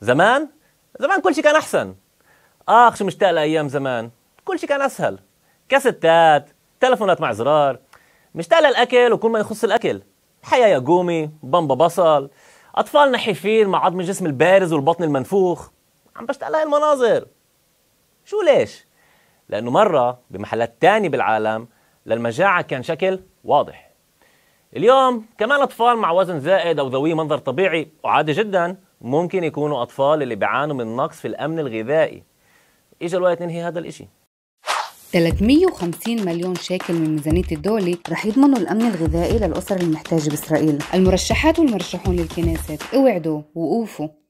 زمان زمان كل شيء كان احسن اخ شو مشتاق لايام زمان كل شيء كان اسهل كاسيتات تلفونات مع زرار مشتاق للاكل وكل ما يخص الاكل حياه يا قومي بمبا بصل اطفال نحيفين مع عظم الجسم البارز والبطن المنفوخ عم بشتاق لهي المناظر شو ليش لانه مره بمحلات تانية بالعالم للمجاعه كان شكل واضح اليوم كمان اطفال مع وزن زائد او ذوي منظر طبيعي وعادي جدا ممكن يكونوا أطفال اللي بيعانوا من نقص في الأمن الغذائي إجا الوقت ننهي هذا الإشي 350 مليون شاكل من ميزانية الدولة رح يضمنوا الأمن الغذائي للأسر المحتاجة بإسرائيل المرشحات والمرشحون للكنيسة اوعدوا وقوفوا